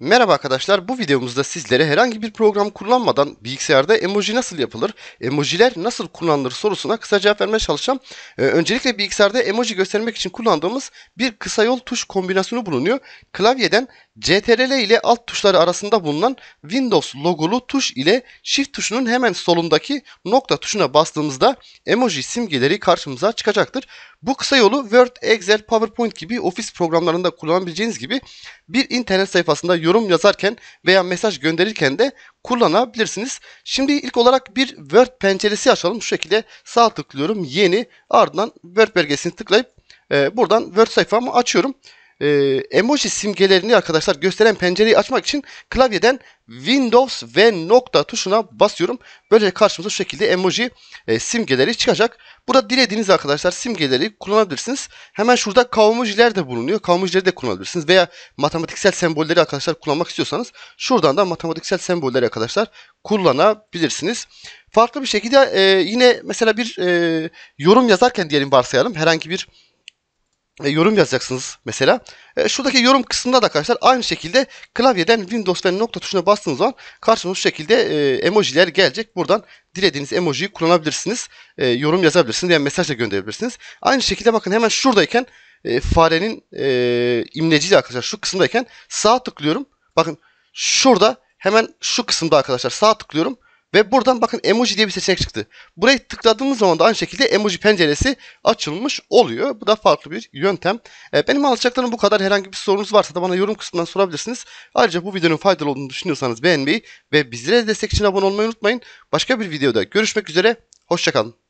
Merhaba arkadaşlar, bu videomuzda sizlere herhangi bir program kullanmadan bilgisayarda emoji nasıl yapılır, emojiler nasıl kullanılır sorusuna kısa cevap vermeye çalışacağım. Ee, öncelikle bilgisayarda emoji göstermek için kullandığımız bir kısa yol tuş kombinasyonu bulunuyor. Klavyeden CTRL ile alt tuşları arasında bulunan Windows logolu tuş ile Shift tuşunun hemen solundaki nokta tuşuna bastığımızda emoji simgeleri karşımıza çıkacaktır. Bu kısa yolu Word, Excel, PowerPoint gibi ofis programlarında kullanabileceğiniz gibi bir internet sayfasında yorum yazarken veya mesaj gönderirken de kullanabilirsiniz. Şimdi ilk olarak bir Word penceresi açalım. Şu şekilde sağ tıklıyorum yeni ardından Word belgesini tıklayıp e, buradan Word sayfamı açıyorum e, emoji simgelerini arkadaşlar gösteren pencereyi açmak için klavyeden Windows ve nokta tuşuna basıyorum. Böylece karşımıza şu şekilde emoji e, simgeleri çıkacak. Burada dilediğiniz arkadaşlar simgeleri kullanabilirsiniz. Hemen şurada kavmojiler de bulunuyor. Kavmojileri de kullanabilirsiniz. Veya matematiksel sembolleri arkadaşlar kullanmak istiyorsanız şuradan da matematiksel sembolleri arkadaşlar kullanabilirsiniz. Farklı bir şekilde e, yine mesela bir e, yorum yazarken diyelim varsayalım herhangi bir e, yorum yazacaksınız mesela. E, şuradaki yorum kısmında da arkadaşlar aynı şekilde klavyeden Windows ve nokta tuşuna bastığınız zaman karşınıza şu şekilde e, emojiler gelecek. Buradan dilediğiniz emojiyi kullanabilirsiniz. E, yorum yazabilirsiniz veya mesaj da gönderebilirsiniz. Aynı şekilde bakın hemen şuradayken e, farenin e, imleciyle arkadaşlar şu kısımdayken sağ tıklıyorum. Bakın şurada hemen şu kısımda arkadaşlar sağ tıklıyorum. Ve buradan bakın emoji diye bir seçenek çıktı. Buraya tıkladığımız zaman da aynı şekilde emoji penceresi açılmış oluyor. Bu da farklı bir yöntem. E, benim alacaklarım bu kadar. Herhangi bir sorunuz varsa da bana yorum kısmından sorabilirsiniz. Ayrıca bu videonun faydalı olduğunu düşünüyorsanız beğenmeyi ve bizlere destek için abone olmayı unutmayın. Başka bir videoda görüşmek üzere. Hoşçakalın.